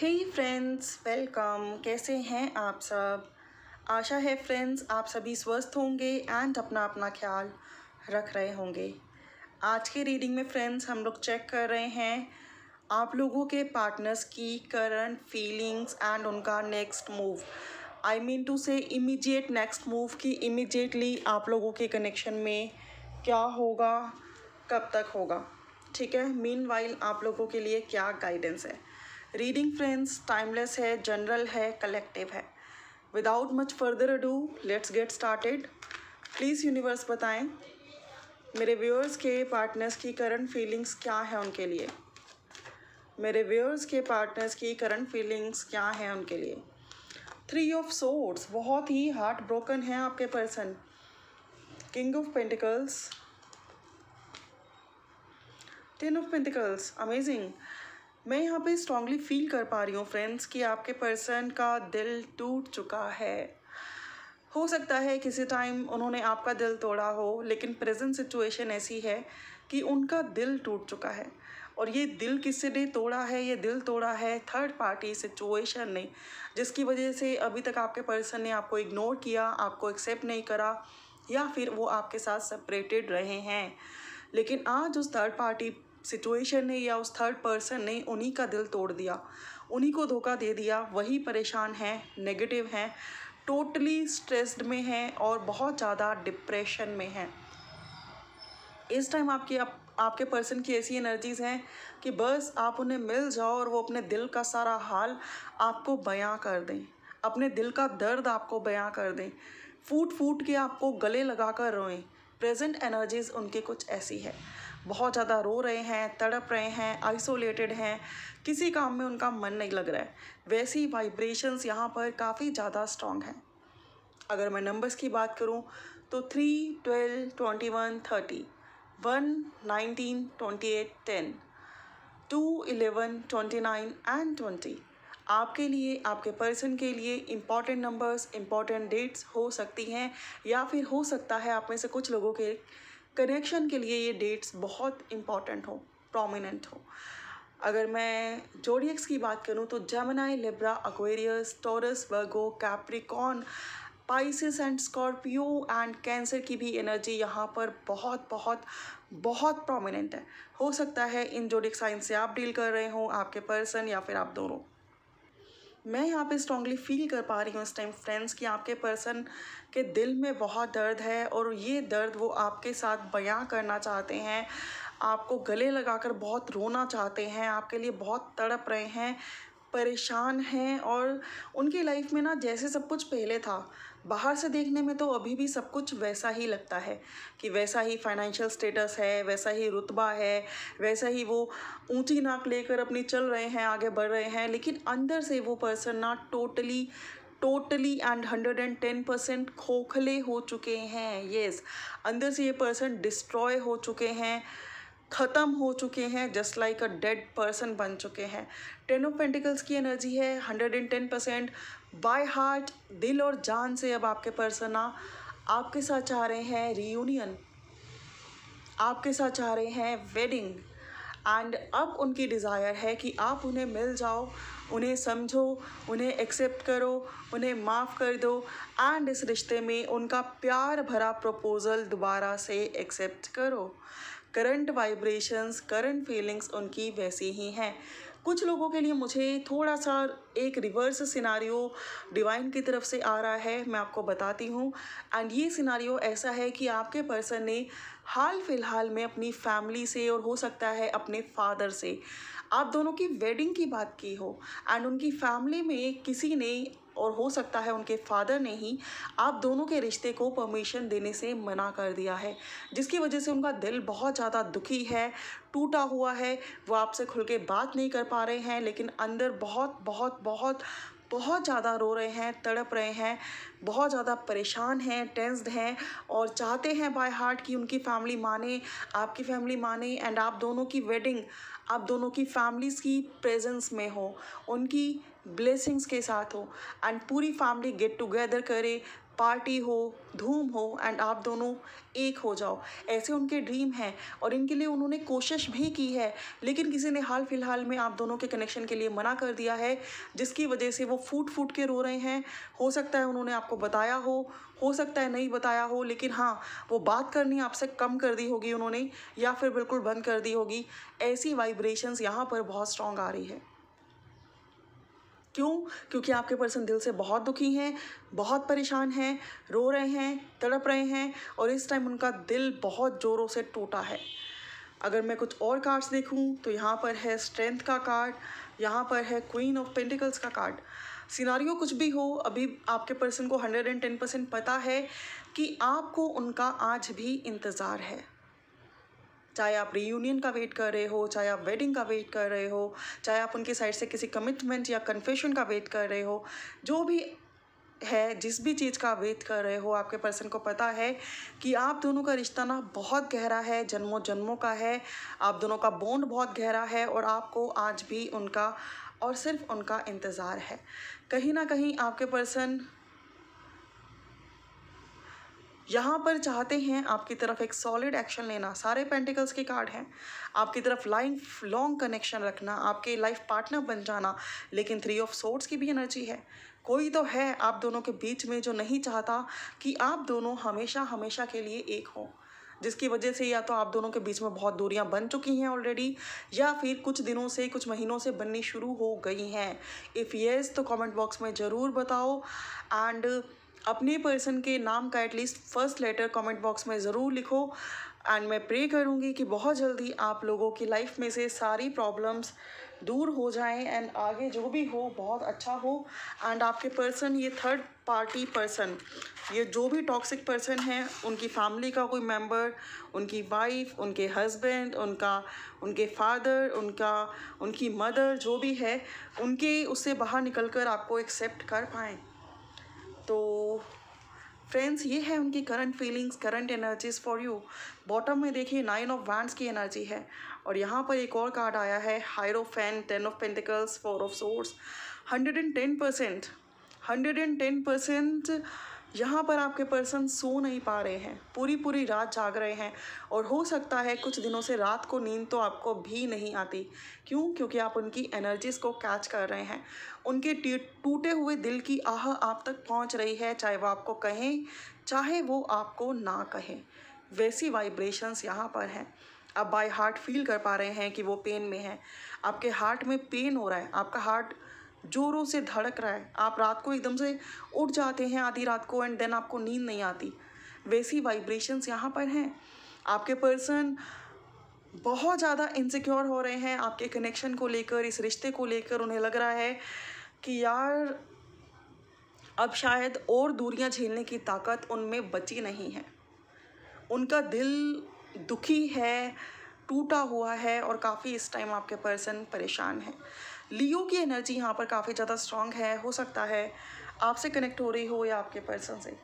हे friends welcome कैसे हैं आप सब आशा है फ्रेंड्स आप सभी स्वस्थ होंगे एंड अपना अपना ख्याल रख रहे होंगे आज के रीडिंग में फ्रेंड्स हम लोग चेक कर रहे हैं आप लोगों के पार्टनर्स की करंट फीलिंग्स एंड उनका next move I mean to say immediate next move कि इमीडिएटली आप लोगों के कनेक्शन में क्या होगा कब तक होगा ठीक है मीन आप लोगों के लिए क्या गाइडेंस है रीडिंग फ्रेंड्स टाइमलेस है जनरल है कलेक्टिव है without much further ado let's get started please universe बताएं मेरे व्यूअर्स के पार्टनर्स की करंट फीलिंग्स क्या है उनके लिए मेरे व्यूअर्स के पार्टनर्स की करंट फीलिंग्स क्या हैं उनके लिए थ्री ऑफ सोर्ड्स बहुत ही हार्ट ब्रोकन है आपके person king of pentacles ten of pentacles amazing मैं यहाँ पे स्ट्रांगली फील कर पा रही हूँ फ्रेंड्स कि आपके पर्सन का दिल टूट चुका है हो सकता है किसी टाइम उन्होंने आपका दिल तोड़ा हो लेकिन प्रेजेंट सिचुएशन ऐसी है कि उनका दिल टूट चुका है और ये दिल किसी ने तोड़ा है ये दिल तोड़ा है थर्ड पार्टी सिचुएशन ने जिसकी वजह से अभी तक आपके पर्सन ने आपको इग्नोर किया आपको एक्सेप्ट नहीं करा या फिर वो आपके साथ सेपरेटेड रहे हैं लेकिन आज उस थर्ड पार्टी सिचुएशन ने या उस थर्ड पर्सन ने उन्हीं का दिल तोड़ दिया उन्हीं को धोखा दे दिया वही परेशान हैं नेगेटिव हैं टोटली स्ट्रेस्ड में हैं और बहुत ज़्यादा डिप्रेशन में हैं इस टाइम आपकी आप, आपके पर्सन की ऐसी एनर्जीज़ हैं कि बस आप उन्हें मिल जाओ और वो अपने दिल का सारा हाल आपको बयां कर दें अपने दिल का दर्द आपको बयां कर दें फूट फूट के आपको गले लगा कर रोएं प्रेजेंट एनर्जीज़ उनके कुछ ऐसी है बहुत ज़्यादा रो रहे हैं तड़प रहे हैं आइसोलेटेड हैं किसी काम में उनका मन नहीं लग रहा है वैसी वाइब्रेशंस यहाँ पर काफ़ी ज़्यादा स्ट्रॉन्ग हैं अगर मैं नंबर्स की बात करूँ तो three twelve twenty one thirty one nineteen twenty eight ten two eleven twenty nine and twenty आपके लिए आपके पर्सन के लिए इम्पॉर्टेंट नंबर्स इम्पॉर्टेंट डेट्स हो सकती हैं या फिर हो सकता है आप में से कुछ लोगों के कनेक्शन के लिए ये डेट्स बहुत इम्पॉर्टेंट हो प्रोमिनेंट हो अगर मैं जोडियक्स की बात करूँ तो Gemini Libra Aquarius Taurus Virgo Capricorn Pisces and Scorpio and Cancer की भी एनर्जी यहाँ पर बहुत बहुत बहुत प्रोमिनेंट है हो सकता है इन जोडिक साइन से आप डील कर रहे हो आपके पर्सन या फिर आप दोनों मैं यहाँ पे स्ट्रांगली फील कर पा रही हूँ इस टाइम फ्रेंड्स कि आपके पर्सन के दिल में बहुत दर्द है और ये दर्द वो आपके साथ बयां करना चाहते हैं आपको गले लगाकर बहुत रोना चाहते हैं आपके लिए बहुत तड़प रहे हैं परेशान हैं और उनकी लाइफ में ना जैसे सब कुछ पहले था बाहर से देखने में तो अभी भी सब कुछ वैसा ही लगता है कि वैसा ही फाइनेंशियल स्टेटस है वैसा ही रुतबा है वैसा ही वो ऊंची नाक लेकर अपनी चल रहे हैं आगे बढ़ रहे हैं लेकिन अंदर से वो पर्सन ना totally totally and hundred and ten percent खोखले हो चुके हैं येस yes. अंदर से ये पर्सन डिस्ट्रॉय हो चुके हैं ख़त्म हो चुके हैं just like a dead person बन चुके हैं टेन ऑफ पेंटिकल्स की एनर्जी है hundred and ten percent by heart दिल और जान से अब आपके पर्सन आ आपके साथ चाह रहे हैं रीयूनियन आपके साथ चाह रहे हैं वेडिंग एंड अब उनकी डिज़ायर है कि आप उन्हें मिल जाओ उन्हें समझो उन्हें एक्सेप्ट करो उन्हें माफ़ कर दो एंड इस रिश्ते में उनका प्यार भरा प्रपोज़ल दोबारा से एक्सेप्ट करो करंट वाइब्रेशंस करंट फीलिंग्स उनकी वैसी ही हैं कुछ लोगों के लिए मुझे थोड़ा सा एक रिवर्स सिनारियो डिवाइन की तरफ से आ रहा है मैं आपको बताती हूँ एंड ये सिनारियो ऐसा है कि आपके पर्सन ने हाल फिलहाल में अपनी फैमिली से और हो सकता है अपने फादर से आप दोनों की वेडिंग की बात की हो एंड उनकी फैमिली में किसी ने और हो सकता है उनके फादर ने ही आप दोनों के रिश्ते को परमिशन देने से मना कर दिया है जिसकी वजह से उनका दिल बहुत ज़्यादा दुखी है टूटा हुआ है वो आपसे खुल के बात नहीं कर पा रहे हैं लेकिन अंदर बहुत बहुत बहुत बहुत ज़्यादा रो रहे हैं तड़प रहे हैं बहुत ज़्यादा परेशान हैं टेंस्ड हैं और चाहते हैं बाय हार्ट कि उनकी फैमिली माने आपकी फैमिली माने एंड आप दोनों की वेडिंग आप दोनों की फैमिलीज़ की प्रेजेंस में हो उनकी ब्लेसिंग्स के साथ हो एंड पूरी फैमिली गेट टुगेदर करे पार्टी हो धूम हो एंड आप दोनों एक हो जाओ ऐसे उनके ड्रीम हैं और इनके लिए उन्होंने कोशिश भी की है लेकिन किसी ने हाल फिलहाल में आप दोनों के कनेक्शन के लिए मना कर दिया है जिसकी वजह से वो फूट फूट के रो रहे हैं हो सकता है उन्होंने आपको बताया हो हो सकता है नहीं बताया हो लेकिन हाँ वो बात करनी आपसे कम कर दी होगी उन्होंने या फिर बिल्कुल बंद कर दी होगी ऐसी वाइब्रेशंस यहाँ पर बहुत स्ट्रॉन्ग आ रही है क्यों क्योंकि आपके पर्सन दिल से बहुत दुखी हैं बहुत परेशान हैं रो रहे हैं तड़प रहे हैं और इस टाइम उनका दिल बहुत ज़ोरों से टूटा है अगर मैं कुछ और कार्ड्स देखूं तो यहाँ पर है स्ट्रेंथ का कार्ड यहाँ पर है क्वीन ऑफ पेंटिकल्स का कार्ड सिनारियो कुछ भी हो अभी आपके पर्सन को हंड्रेड एंड टेन परसेंट पता है कि आपको उनका आज भी इंतज़ार है चाहे आप रीयूनियन का वेट कर रहे हो चाहे आप वेडिंग का वेट कर रहे हो चाहे आप उनकी साइड से किसी कमिटमेंट या कन्फेशन का वेट कर रहे हो जो भी है जिस भी चीज़ का वेट कर रहे हो आपके पर्सन को पता है कि आप दोनों का रिश्ता ना बहुत गहरा है जन्मों जन्मों का है आप दोनों का बॉन्ड बहुत गहरा है और आपको आज भी उनका और सिर्फ उनका इंतज़ार है कहीं ना कहीं आपके पर्सन यहाँ पर चाहते हैं आपकी तरफ एक सॉलिड एक्शन लेना सारे पेंटिकल्स के कार्ड हैं आपकी तरफ लाइफ लॉन्ग कनेक्शन रखना आपके लाइफ पार्टनर बन जाना लेकिन थ्री ऑफ सोर्ट्स की भी एनर्जी है कोई तो है आप दोनों के बीच में जो नहीं चाहता कि आप दोनों हमेशा हमेशा के लिए एक हों जिसकी वजह से या तो आप दोनों के बीच में बहुत दूरियां बन चुकी हैं ऑलरेडी या फिर कुछ दिनों से कुछ महीनों से बननी शुरू हो गई हैं इफ़ येस तो कमेंट बॉक्स में ज़रूर बताओ एंड अपने पर्सन के नाम का at least first letter comment box में ज़रूर लिखो एंड मैं प्रे करूँगी कि बहुत जल्दी आप लोगों की लाइफ में से सारी प्रॉब्लम्स दूर हो जाएं एंड आगे जो भी हो बहुत अच्छा हो एंड आपके पर्सन ये थर्ड पार्टी पर्सन ये जो भी टॉक्सिक पर्सन है उनकी फैमिली का कोई मेंबर उनकी वाइफ उनके हस्बैंड उनका उनके फादर उनका उनकी मदर जो भी है उनके उससे बाहर निकलकर आपको एक्सेप्ट कर पाएँ तो फ्रेंड्स ये है उनकी current feelings current energies for you bottom में देखिए नाइन ऑफ वैंड्स की एनर्जी है और यहाँ पर एक और कार्ड आया है hierophant ten of pentacles four of swords hundred and ten percent hundred and ten percent यहाँ पर आपके पर्सन सो नहीं पा रहे हैं पूरी पूरी रात जाग रहे हैं और हो सकता है कुछ दिनों से रात को नींद तो आपको भी नहीं आती क्यों क्योंकि आप उनकी एनर्जीज़ को कैच कर रहे हैं उनके टूटे हुए दिल की आह आप तक पहुँच रही है चाहे वो आपको कहें चाहे वो आपको ना कहें वैसी वाइब्रेशंस यहाँ पर हैं आप बाय हार्ट फील कर पा रहे हैं कि वो पेन में है आपके हार्ट में पेन हो रहा है आपका हार्ट ज़ोरों से धड़क रहा है आप रात को एकदम से उठ जाते हैं आधी रात को एंड देन आपको नींद नहीं आती वैसी वाइब्रेशंस यहाँ पर हैं आपके पर्सन बहुत ज़्यादा इनसिक्योर हो रहे हैं आपके कनेक्शन को लेकर इस रिश्ते को लेकर उन्हें लग रहा है कि यार अब शायद और दूरियां झेलने की ताकत उनमें बची नहीं है उनका दिल दुखी है टूटा हुआ है और काफ़ी इस टाइम आपके पर्सन परेशान हैं लियो की एनर्जी यहाँ पर काफ़ी ज़्यादा स्ट्रांग है हो सकता है आपसे कनेक्ट हो रही हो या आपके पर्सन से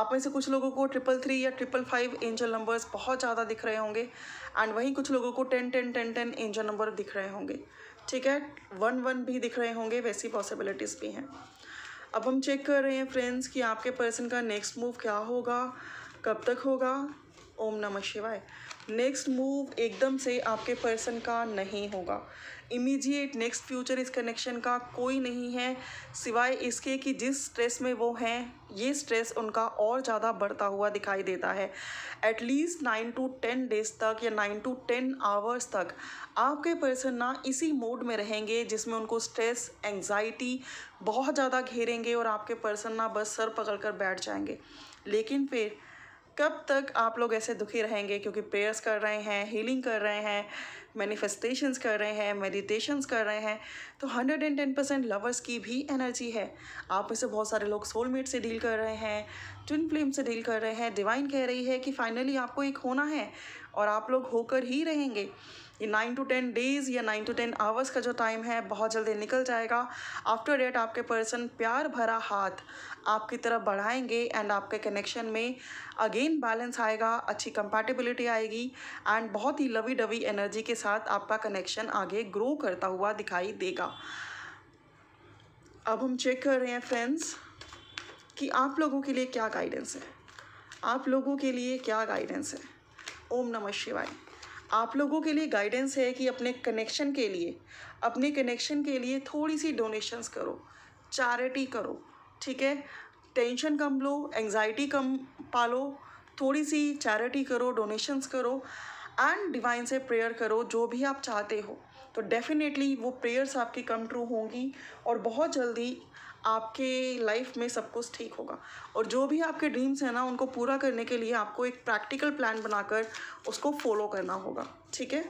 आप में से कुछ लोगों को ट्रिपल थ्री या ट्रिपल फाइव एंजल नंबर्स बहुत ज़्यादा दिख रहे होंगे एंड वहीं कुछ लोगों को ten ten ten ten angel number दिख रहे होंगे ठीक है वन वन भी दिख रहे होंगे वैसी पॉसिबिलिटीज़ भी हैं अब हम चेक कर रहे हैं फ्रेंड्स कि आपके पर्सन का नेक्स्ट मूव क्या होगा कब तक होगा ओम नमः शिवाय नेक्स्ट मूव एकदम से आपके पर्सन का नहीं होगा इमीजिएट नेक्स्ट फ्यूचर इस कनेक्शन का कोई नहीं है सिवाय इसके कि जिस स्ट्रेस में वो हैं ये स्ट्रेस उनका और ज़्यादा बढ़ता हुआ दिखाई देता है at least nine to ten days तक या नाइन टू टेन आवर्स तक आपके पर्सन ना इसी मोड में रहेंगे जिसमें उनको स्ट्रेस एंग्जाइटी बहुत ज़्यादा घेरेंगे और आपके पर्सन ना बस सर पकड़ कर बैठ जाएंगे लेकिन फिर कब तक आप लोग ऐसे दुखी रहेंगे क्योंकि प्रेयर्स कर रहे हैं हीलिंग कर रहे हैं मैनिफेस्टेशंस कर रहे हैं मेडिटेशंस कर रहे हैं तो hundred and ten percent lovers की भी एनर्जी है आप में से बहुत सारे लोग सोलमेट से डील कर रहे हैं ट्विन फ्लेम से डील कर रहे हैं डिवाइन कह रही है कि फाइनली आपको एक होना है और आप लोग होकर ही रहेंगे ये नाइन टू टेन डेज़ या नाइन टू टेन आवर्स का जो टाइम है बहुत जल्दी निकल जाएगा आफ्टर डेट आपके पर्सन प्यार भरा हाथ आपकी तरफ बढ़ाएंगे एंड आपके कनेक्शन में अगेन बैलेंस आएगा अच्छी कंपैटिबिलिटी आएगी एंड बहुत ही लवी डवी एनर्जी के साथ आपका कनेक्शन आगे ग्रो करता हुआ दिखाई देगा अब हम चेक कर रहे हैं फ्रेंड्स कि आप लोगों के लिए क्या गाइडेंस है आप लोगों के लिए क्या गाइडेंस है ओम नमः शिवाय आप लोगों के लिए गाइडेंस है कि अपने कनेक्शन के लिए अपने कनेक्शन के लिए थोड़ी सी डोनेशंस करो चैरिटी करो ठीक है टेंशन कम लो एंग्जाइटी कम पालो थोड़ी सी चैरिटी करो डोनेशंस करो एंड डिवाइन से प्रेयर करो जो भी आप चाहते हो तो डेफिनेटली वो प्रेयर्स आपकी कम ट्रू होंगी और बहुत जल्दी आपके लाइफ में सब कुछ ठीक होगा और जो भी आपके ड्रीम्स हैं ना उनको पूरा करने के लिए आपको एक प्रैक्टिकल प्लान बनाकर उसको फॉलो करना होगा ठीक है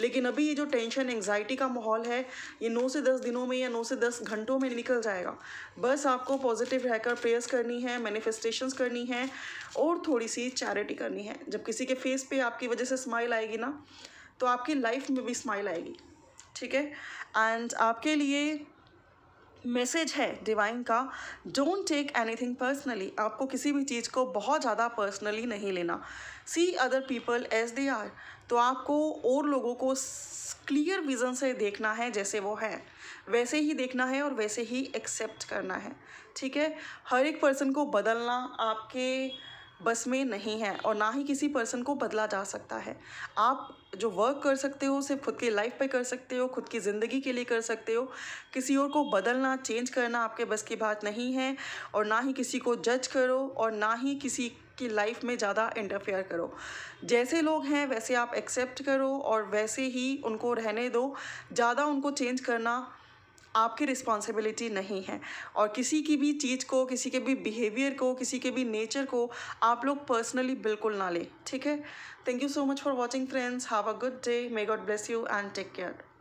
लेकिन अभी ये जो टेंशन एंग्जाइटी का माहौल है ये नौ से दस दिनों में या नौ से दस घंटों में निकल जाएगा बस आपको पॉजिटिव रहकर प्रेयर्स करनी है मैनिफेस्टेशंस करनी है और थोड़ी सी चैरिटी करनी है जब किसी के फेस पे आपकी वजह से स्माइल आएगी ना तो आपकी लाइफ में भी स्माइल आएगी ठीक है एंड आपके लिए मैसेज है डिवाइन का डोंट टेक एनीथिंग पर्सनली आपको किसी भी चीज़ को बहुत ज़्यादा पर्सनली नहीं लेना see other people as they are तो आपको और लोगों को क्लियर विज़न से देखना है जैसे वो है वैसे ही देखना है और वैसे ही एक्सेप्ट करना है ठीक है हर एक पर्सन को बदलना आपके बस में नहीं है और ना ही किसी पर्सन को बदला जा सकता है आप जो वर्क कर सकते हो सिर्फ खुद के लाइफ पे कर सकते हो खुद की ज़िंदगी के लिए कर सकते हो किसी और को बदलना चेंज करना आपके बस की बात नहीं है और ना ही किसी को जज करो और ना ही किसी की लाइफ में ज़्यादा इंटरफेयर करो जैसे लोग हैं वैसे आप एक्सेप्ट करो और वैसे ही उनको रहने दो ज़्यादा उनको चेंज करना आपकी रिस्पॉन्सिबिलिटी नहीं है और किसी की भी चीज़ को किसी के भी बिहेवियर को किसी के भी नेचर को आप लोग पर्सनली बिल्कुल ना लें ठीक है thank you so much for watching friends have a good day may God bless you and take care